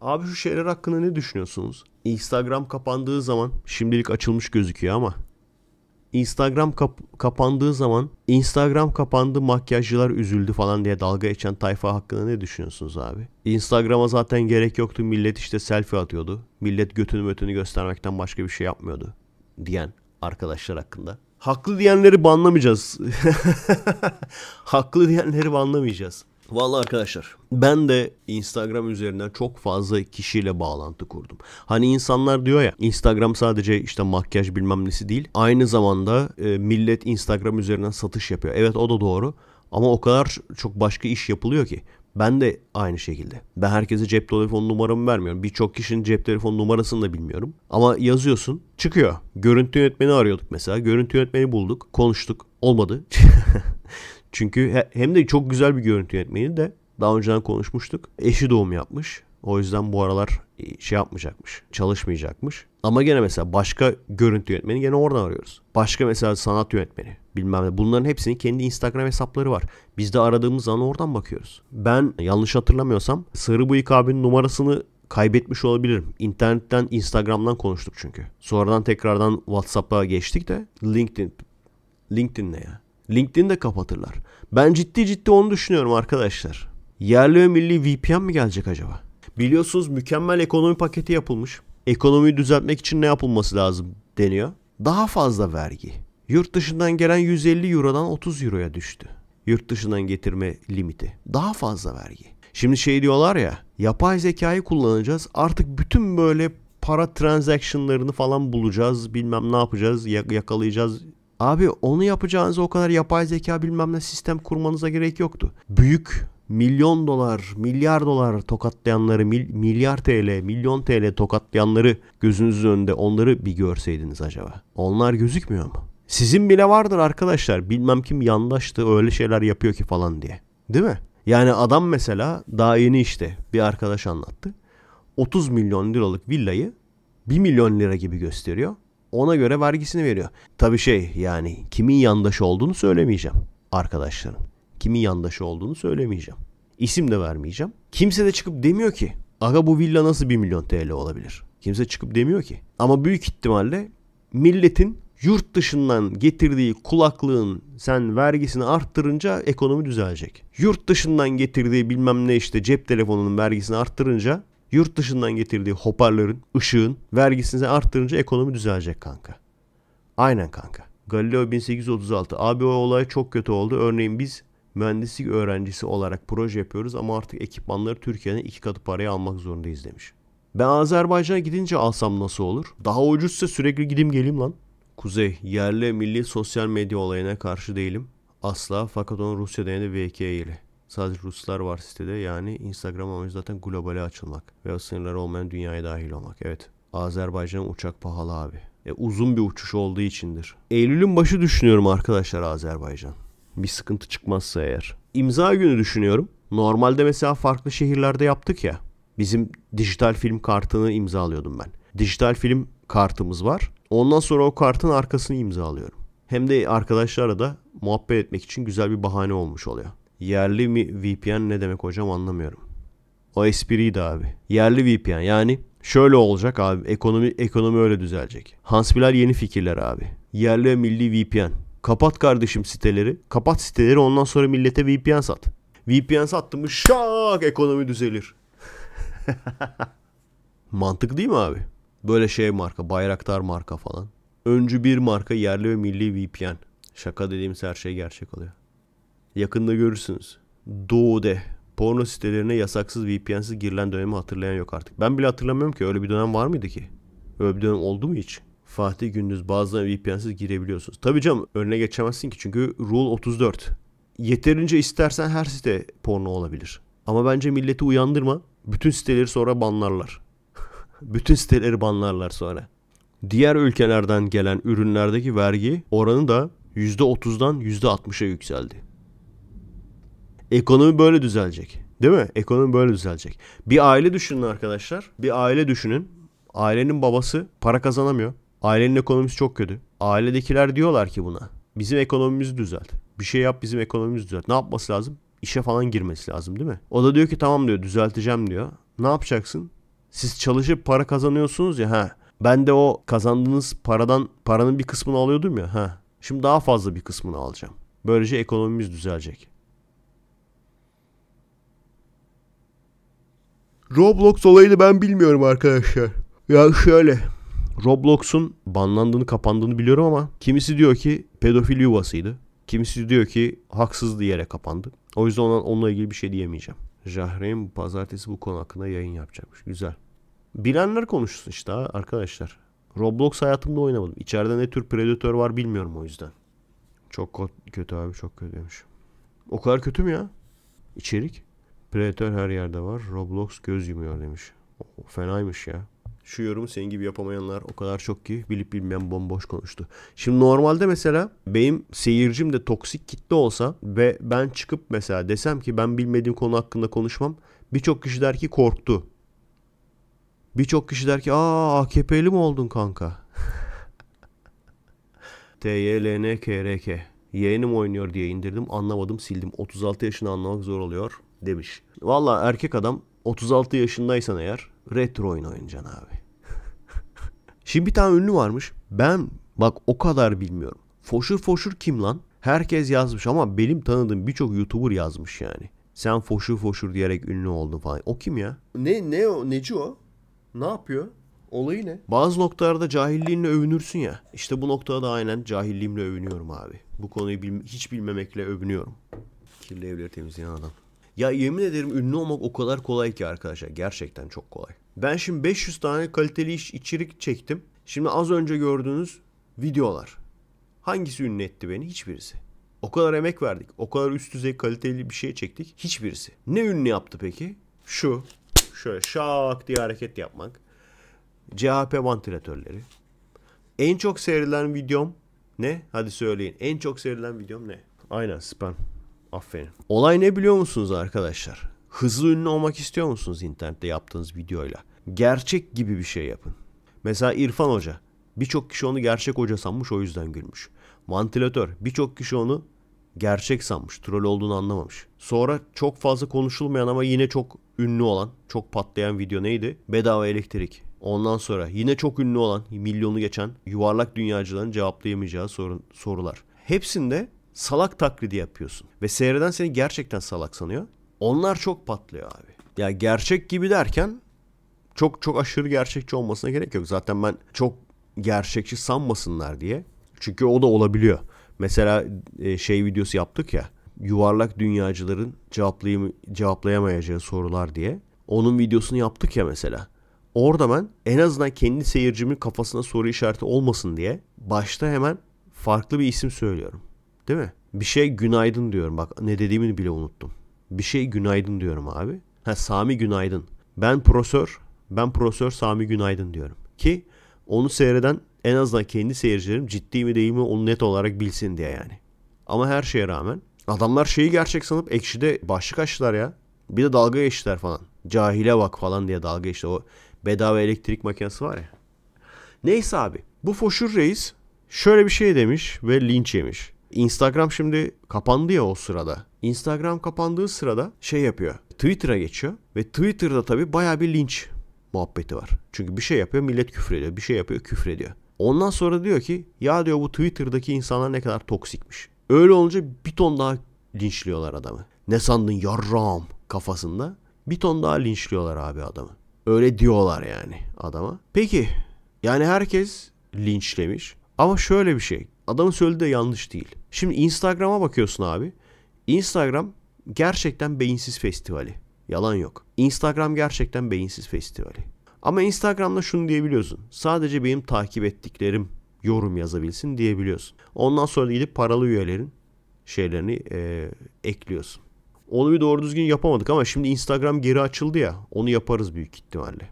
Abi şu şeyler hakkında ne düşünüyorsunuz? Instagram kapandığı zaman şimdilik açılmış gözüküyor ama Instagram kap- kapandığı zaman Instagram kapandı makyajcılar üzüldü falan diye dalga geçen tayfa hakkında ne düşünüyorsunuz abi? Instagram'a zaten gerek yoktu millet işte selfie atıyordu. Millet götünü mötünü göstermekten başka bir şey yapmıyordu diyen arkadaşlar hakkında. Haklı diyenleri banlamayacağız. Haklı diyenleri banlamayacağız. Vallahi arkadaşlar ben de Instagram üzerinden çok fazla kişiyle bağlantı kurdum. Hani insanlar diyor ya Instagram sadece işte makyaj bilmem nesi değil. Aynı zamanda e, millet Instagram üzerinden satış yapıyor. Evet o da doğru ama o kadar çok başka iş yapılıyor ki. Ben de aynı şekilde. Ben herkese cep telefon numaramı vermiyorum. Birçok kişinin cep telefon numarasını da bilmiyorum. Ama yazıyorsun çıkıyor. Görüntü yönetmeni arıyorduk mesela. Görüntü yönetmeni bulduk. Konuştuk. Olmadı. Çünkü hem de çok güzel bir görüntü yönetmeni de daha önceden konuşmuştuk. Eşi doğum yapmış. O yüzden bu aralar e, şey yapmayacakmış. Çalışmayacakmış. Ama gene mesela başka görüntü yönetmeni gene oradan arıyoruz. Başka mesela sanat yönetmeni bilmem ne. Bunların hepsinin kendi Instagram hesapları var. Biz de aradığımız zaman oradan bakıyoruz. Ben yanlış hatırlamıyorsam Sarı Bıyık abinin numarasını kaybetmiş olabilirim. İnternetten, Instagram'dan konuştuk çünkü. Sonradan tekrardan WhatsApp'a geçtik de LinkedIn LinkedIn'le ya de kapatırlar. Ben ciddi ciddi onu düşünüyorum arkadaşlar. Yerli ve milli VPN mi gelecek acaba? Biliyorsunuz mükemmel ekonomi paketi yapılmış. Ekonomiyi düzeltmek için ne yapılması lazım deniyor. Daha fazla vergi. Yurt dışından gelen 150 Euro'dan 30 Euro'ya düştü. Yurt dışından getirme limiti. Daha fazla vergi. Şimdi şey diyorlar ya yapay zekayı kullanacağız. Artık bütün böyle para transactionlarını falan bulacağız. Bilmem ne yapacağız. Yakalayacağız Abi onu yapacağınız o kadar yapay zeka bilmem ne sistem kurmanıza gerek yoktu. Büyük milyon dolar, milyar dolar tokatlayanları, mil, milyar TL, milyon TL tokatlayanları gözünüzün önünde onları bir görseydiniz acaba. Onlar gözükmüyor mu? Sizin bile vardır arkadaşlar. Bilmem kim yandaştı öyle şeyler yapıyor ki falan diye. Değil mi? Yani adam mesela daha yeni işte bir arkadaş anlattı. 30 milyon liralık villayı 1 milyon lira gibi gösteriyor ona göre vergisini veriyor. Tabii şey yani kimin yandaşı olduğunu söylemeyeceğim arkadaşlarım. Kimin yandaşı olduğunu söylemeyeceğim. İsim de vermeyeceğim. Kimse de çıkıp demiyor ki aga bu villa nasıl 1 milyon TL olabilir? Kimse çıkıp demiyor ki. Ama büyük ihtimalle milletin yurt dışından getirdiği kulaklığın sen vergisini arttırınca ekonomi düzelecek. Yurt dışından getirdiği bilmem ne işte cep telefonunun vergisini arttırınca yurt dışından getirdiği hoparlörün, ışığın vergisini arttırınca ekonomi düzelecek kanka. Aynen kanka. Galileo 1836. Abi o olay çok kötü oldu. Örneğin biz mühendislik öğrencisi olarak proje yapıyoruz ama artık ekipmanları Türkiye'den iki katı paraya almak zorundayız demiş. Ben Azerbaycan'a gidince alsam nasıl olur? Daha ucuzsa sürekli gidim geleyim lan. Kuzey, yerli milli sosyal medya olayına karşı değilim. Asla fakat onu Rusya'da denedi VK Sadece Ruslar var sitede yani Instagram amacı zaten globale açılmak ve o sınırları olmayan dünyaya dahil olmak. Evet Azerbaycan uçak pahalı abi. E, uzun bir uçuş olduğu içindir. Eylül'ün başı düşünüyorum arkadaşlar Azerbaycan. Bir sıkıntı çıkmazsa eğer. İmza günü düşünüyorum. Normalde mesela farklı şehirlerde yaptık ya. Bizim dijital film kartını imzalıyordum ben. Dijital film kartımız var. Ondan sonra o kartın arkasını imzalıyorum. Hem de arkadaşlara da muhabbet etmek için güzel bir bahane olmuş oluyor. Yerli mi VPN ne demek hocam anlamıyorum. O espriydi abi. Yerli VPN yani şöyle olacak abi. Ekonomi ekonomi öyle düzelecek. Hans Bilal yeni fikirler abi. Yerli ve milli VPN. Kapat kardeşim siteleri. Kapat siteleri ondan sonra millete VPN sat. VPN sattın mı şak ekonomi düzelir. Mantık değil mi abi? Böyle şey marka, Bayraktar marka falan. Öncü bir marka yerli ve milli VPN. Şaka dediğimiz her şey gerçek oluyor. Yakında görürsünüz. Doğu'de porno sitelerine yasaksız VPN'siz girilen dönemi hatırlayan yok artık. Ben bile hatırlamıyorum ki öyle bir dönem var mıydı ki? Öyle bir dönem oldu mu hiç? Fatih Gündüz bazılarına VPN'siz girebiliyorsunuz. Tabii canım önüne geçemezsin ki çünkü Rule 34. Yeterince istersen her site porno olabilir. Ama bence milleti uyandırma. Bütün siteleri sonra banlarlar. bütün siteleri banlarlar sonra. Diğer ülkelerden gelen ürünlerdeki vergi oranı da %30'dan %60'a yükseldi. Ekonomi böyle düzelecek. Değil mi? Ekonomi böyle düzelecek. Bir aile düşünün arkadaşlar. Bir aile düşünün. Ailenin babası para kazanamıyor. Ailenin ekonomisi çok kötü. Ailedekiler diyorlar ki buna. Bizim ekonomimizi düzelt. Bir şey yap bizim ekonomimizi düzelt. Ne yapması lazım? İşe falan girmesi lazım değil mi? O da diyor ki tamam diyor düzelteceğim diyor. Ne yapacaksın? Siz çalışıp para kazanıyorsunuz ya ha. Ben de o kazandığınız paradan paranın bir kısmını alıyordum ya ha. Şimdi daha fazla bir kısmını alacağım. Böylece ekonomimiz düzelecek. Roblox olayını ben bilmiyorum arkadaşlar. Ya şöyle. Roblox'un banlandığını kapandığını biliyorum ama kimisi diyor ki pedofil yuvasıydı. Kimisi diyor ki haksız yere kapandı. O yüzden ona, onunla ilgili bir şey diyemeyeceğim. Jahreyn pazartesi bu konu hakkında yayın yapacakmış. Güzel. Bilenler konuşsun işte arkadaşlar. Roblox hayatımda oynamadım. İçeride ne tür predatör var bilmiyorum o yüzden. Çok kötü abi çok kötüymüş. O kadar kötü mü ya? İçerik? Predator her yerde var. Roblox göz yumuyor demiş. O, fenaymış ya. Şu yorumu senin gibi yapamayanlar o kadar çok ki bilip bilmeyen bomboş konuştu. Şimdi normalde mesela benim seyircim de toksik kitle olsa ve ben çıkıp mesela desem ki ben bilmediğim konu hakkında konuşmam. Birçok kişi der ki korktu. Birçok kişi der ki aa AKP'li mi oldun kanka? T L N K R TYLNKRK. Yeğenim oynuyor diye indirdim anlamadım sildim. 36 yaşını anlamak zor oluyor demiş. Valla erkek adam 36 yaşındaysan eğer retro oyun oynayacaksın abi. Şimdi bir tane ünlü varmış. Ben bak o kadar bilmiyorum. Foşur Foşur kim lan? Herkes yazmış ama benim tanıdığım birçok YouTuber yazmış yani. Sen foşur foşur diyerek ünlü oldun falan. O kim ya? Ne ne o? Neci o? Ne yapıyor? Olayı ne? Bazı noktalarda cahilliğinle övünürsün ya. İşte bu noktada da aynen cahilliğimle övünüyorum abi. Bu konuyu bil- hiç bilmemekle övünüyorum. Kirli evleri temizleyen adam. Ya yemin ederim ünlü olmak o kadar kolay ki arkadaşlar. Gerçekten çok kolay. Ben şimdi 500 tane kaliteli iş, içerik çektim. Şimdi az önce gördüğünüz videolar. Hangisi ünlü etti beni? Hiçbirisi. O kadar emek verdik. O kadar üst düzey kaliteli bir şey çektik. Hiçbirisi. Ne ünlü yaptı peki? Şu. Şöyle şak diye hareket yapmak. CHP vantilatörleri. En çok seyredilen videom ne? Hadi söyleyin. En çok seyredilen videom ne? Aynen sperm. Aferin. Olay ne biliyor musunuz arkadaşlar? Hızlı ünlü olmak istiyor musunuz internette yaptığınız videoyla? Gerçek gibi bir şey yapın. Mesela İrfan Hoca. Birçok kişi onu gerçek hoca sanmış o yüzden gülmüş. Mantilatör. Birçok kişi onu gerçek sanmış. Troll olduğunu anlamamış. Sonra çok fazla konuşulmayan ama yine çok ünlü olan, çok patlayan video neydi? Bedava elektrik. Ondan sonra yine çok ünlü olan, milyonu geçen yuvarlak dünyacıların cevaplayamayacağı sorun, sorular. Hepsinde salak taklidi yapıyorsun. Ve seyreden seni gerçekten salak sanıyor. Onlar çok patlıyor abi. Ya gerçek gibi derken çok çok aşırı gerçekçi olmasına gerek yok. Zaten ben çok gerçekçi sanmasınlar diye. Çünkü o da olabiliyor. Mesela e, şey videosu yaptık ya. Yuvarlak dünyacıların cevaplayım, cevaplayamayacağı sorular diye. Onun videosunu yaptık ya mesela. Orada ben en azından kendi seyircimin kafasına soru işareti olmasın diye başta hemen farklı bir isim söylüyorum. Değil mi? Bir şey günaydın diyorum. Bak ne dediğimi bile unuttum. Bir şey günaydın diyorum abi. Ha Sami günaydın. Ben profesör. Ben profesör Sami günaydın diyorum. Ki onu seyreden en azından kendi seyircilerim ciddi mi değil mi onu net olarak bilsin diye yani. Ama her şeye rağmen adamlar şeyi gerçek sanıp ekşide başlık açtılar ya. Bir de dalga geçtiler falan. Cahile bak falan diye dalga geçti. O bedava elektrik makinesi var ya. Neyse abi. Bu Foşur Reis şöyle bir şey demiş ve linç yemiş. Instagram şimdi kapandı ya o sırada. Instagram kapandığı sırada şey yapıyor. Twitter'a geçiyor ve Twitter'da tabii baya bir linç muhabbeti var. Çünkü bir şey yapıyor millet küfür ediyor. Bir şey yapıyor küfür ediyor. Ondan sonra diyor ki ya diyor bu Twitter'daki insanlar ne kadar toksikmiş. Öyle olunca bir ton daha linçliyorlar adamı. Ne sandın yarram kafasında. Bir ton daha linçliyorlar abi adamı. Öyle diyorlar yani adama. Peki yani herkes linçlemiş. Ama şöyle bir şey adamın söylediği de yanlış değil. Şimdi Instagram'a bakıyorsun abi. Instagram gerçekten beyinsiz festivali. Yalan yok. Instagram gerçekten beyinsiz festivali. Ama Instagram'da şunu diyebiliyorsun. Sadece benim takip ettiklerim yorum yazabilsin diyebiliyorsun. Ondan sonra gidip paralı üyelerin şeylerini e, ekliyorsun. Onu bir doğru düzgün yapamadık ama şimdi Instagram geri açıldı ya. Onu yaparız büyük ihtimalle.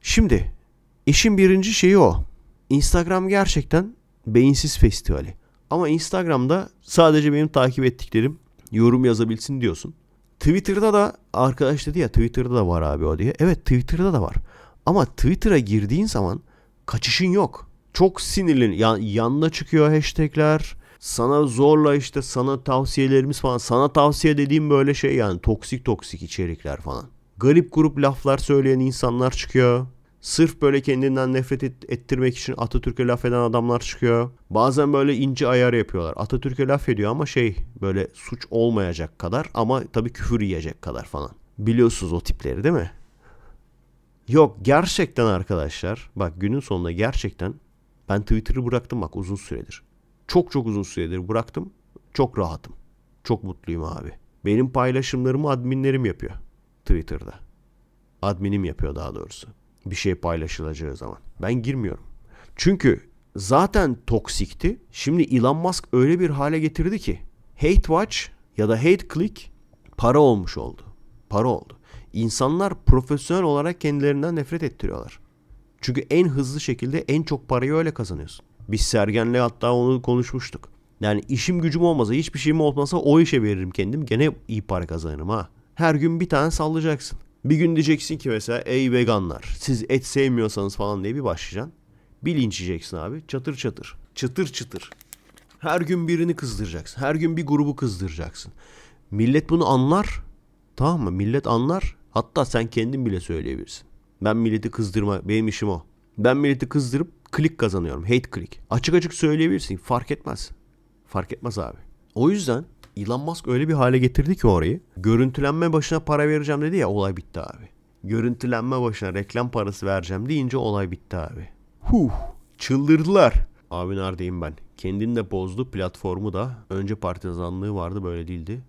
Şimdi işin birinci şeyi o. Instagram gerçekten Beyinsiz Festivali. Ama Instagram'da sadece benim takip ettiklerim yorum yazabilsin diyorsun. Twitter'da da arkadaş dedi ya Twitter'da da var abi o diye. Evet Twitter'da da var. Ama Twitter'a girdiğin zaman kaçışın yok. Çok sinirlin. Yan, yanına çıkıyor hashtagler. Sana zorla işte sana tavsiyelerimiz falan. Sana tavsiye dediğim böyle şey yani toksik toksik içerikler falan. Garip grup laflar söyleyen insanlar çıkıyor. Sırf böyle kendinden nefret ettirmek için Atatürk'e laf eden adamlar çıkıyor. Bazen böyle ince ayar yapıyorlar. Atatürk'e laf ediyor ama şey böyle suç olmayacak kadar ama tabii küfür yiyecek kadar falan. Biliyorsunuz o tipleri değil mi? Yok gerçekten arkadaşlar bak günün sonunda gerçekten ben Twitter'ı bıraktım bak uzun süredir. Çok çok uzun süredir bıraktım. Çok rahatım. Çok mutluyum abi. Benim paylaşımlarımı adminlerim yapıyor Twitter'da. Adminim yapıyor daha doğrusu bir şey paylaşılacağı zaman. Ben girmiyorum. Çünkü zaten toksikti. Şimdi Elon Musk öyle bir hale getirdi ki hate watch ya da hate click para olmuş oldu. Para oldu. İnsanlar profesyonel olarak kendilerinden nefret ettiriyorlar. Çünkü en hızlı şekilde en çok parayı öyle kazanıyorsun. Biz Sergen'le hatta onu konuşmuştuk. Yani işim gücüm olmasa hiçbir şeyim olmasa o işe veririm kendim gene iyi para kazanırım ha. Her gün bir tane sallayacaksın. Bir gün diyeceksin ki mesela ey veganlar siz et sevmiyorsanız falan diye bir başlayacaksın. Bir linçleyeceksin abi çatır çatır. Çıtır çıtır. Her gün birini kızdıracaksın. Her gün bir grubu kızdıracaksın. Millet bunu anlar. Tamam mı? Millet anlar. Hatta sen kendin bile söyleyebilirsin. Ben milleti kızdırma benim işim o. Ben milleti kızdırıp klik kazanıyorum. Hate click Açık açık söyleyebilirsin. Fark etmez. Fark etmez abi. O yüzden Elon Musk öyle bir hale getirdi ki orayı. Görüntülenme başına para vereceğim dedi ya olay bitti abi. Görüntülenme başına reklam parası vereceğim deyince olay bitti abi. Huh çıldırdılar. Abi neredeyim ben? Kendini de bozdu platformu da. Önce partizanlığı vardı böyle değildi.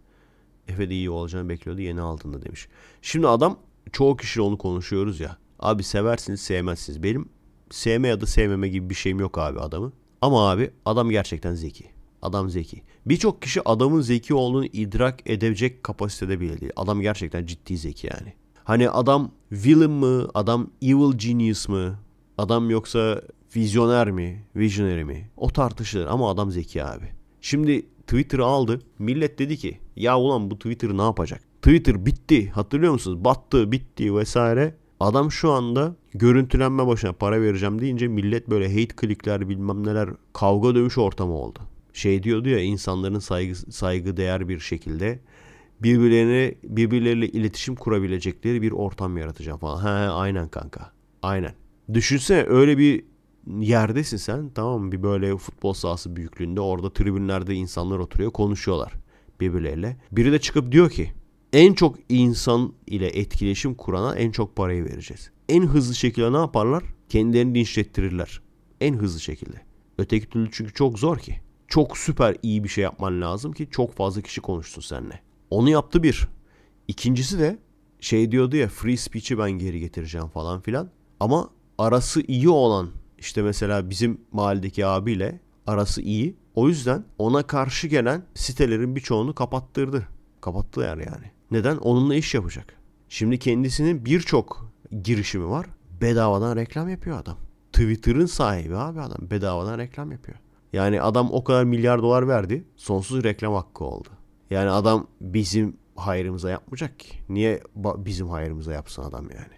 Efe de iyi olacağını bekliyordu yeni altında demiş. Şimdi adam çoğu kişi onu konuşuyoruz ya. Abi seversiniz sevmezsiniz. Benim sevme ya da sevmeme gibi bir şeyim yok abi adamı. Ama abi adam gerçekten zeki. Adam zeki. Birçok kişi adamın zeki olduğunu idrak edebilecek kapasitede bile değil. Adam gerçekten ciddi zeki yani. Hani adam villain mı? Adam evil genius mı? Adam yoksa vizyoner mi? Visionary mi? O tartışılır ama adam zeki abi. Şimdi Twitter'ı aldı. Millet dedi ki ya ulan bu Twitter ne yapacak? Twitter bitti. Hatırlıyor musunuz? Battı, bitti vesaire. Adam şu anda görüntülenme başına para vereceğim deyince millet böyle hate klikler bilmem neler kavga dövüş ortamı oldu şey diyordu ya insanların saygı saygı değer bir şekilde birbirlerine birbirleriyle iletişim kurabilecekleri bir ortam yaratacağım falan. He aynen kanka. Aynen. Düşünsene öyle bir yerdesin sen tamam mı? Bir böyle futbol sahası büyüklüğünde orada tribünlerde insanlar oturuyor konuşuyorlar birbirleriyle. Biri de çıkıp diyor ki en çok insan ile etkileşim kurana en çok parayı vereceğiz. En hızlı şekilde ne yaparlar? Kendilerini linçlettirirler. En hızlı şekilde. Öteki türlü çünkü çok zor ki çok süper iyi bir şey yapman lazım ki çok fazla kişi konuşsun seninle. Onu yaptı bir. İkincisi de şey diyordu ya free speech'i ben geri getireceğim falan filan. Ama arası iyi olan işte mesela bizim mahalledeki abiyle arası iyi. O yüzden ona karşı gelen sitelerin birçoğunu kapattırdı. Kapattılar yani. Neden? Onunla iş yapacak. Şimdi kendisinin birçok girişimi var. Bedavadan reklam yapıyor adam. Twitter'ın sahibi abi adam bedavadan reklam yapıyor. Yani adam o kadar milyar dolar verdi. Sonsuz reklam hakkı oldu. Yani adam bizim hayrımıza yapmayacak ki. Niye bizim hayrımıza yapsın adam yani?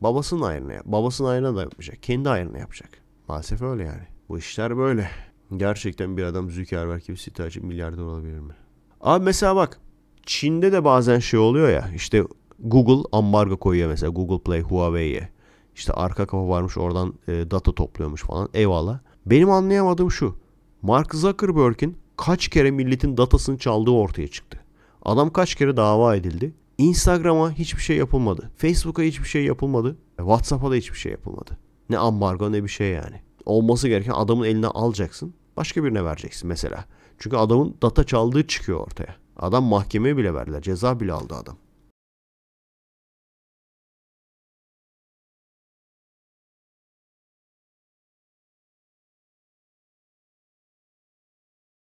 Babasının hayrına, babasının hayrına da yapmayacak. Kendi hayrına yapacak. Maalesef öyle yani. Bu işler böyle. Gerçekten bir adam Zükerberg gibi sitacı milyarder olabilir mi? Abi mesela bak Çin'de de bazen şey oluyor ya İşte Google ambargo koyuyor mesela Google Play Huawei'ye. İşte arka kafa varmış oradan e, data topluyormuş falan eyvallah. Benim anlayamadığım şu. Mark Zuckerberg'in kaç kere milletin datasını çaldığı ortaya çıktı. Adam kaç kere dava edildi. Instagram'a hiçbir şey yapılmadı. Facebook'a hiçbir şey yapılmadı. E, WhatsApp'a da hiçbir şey yapılmadı. Ne ambargo ne bir şey yani. Olması gereken adamın eline alacaksın. Başka birine vereceksin mesela. Çünkü adamın data çaldığı çıkıyor ortaya. Adam mahkemeye bile verdiler. Ceza bile aldı adam.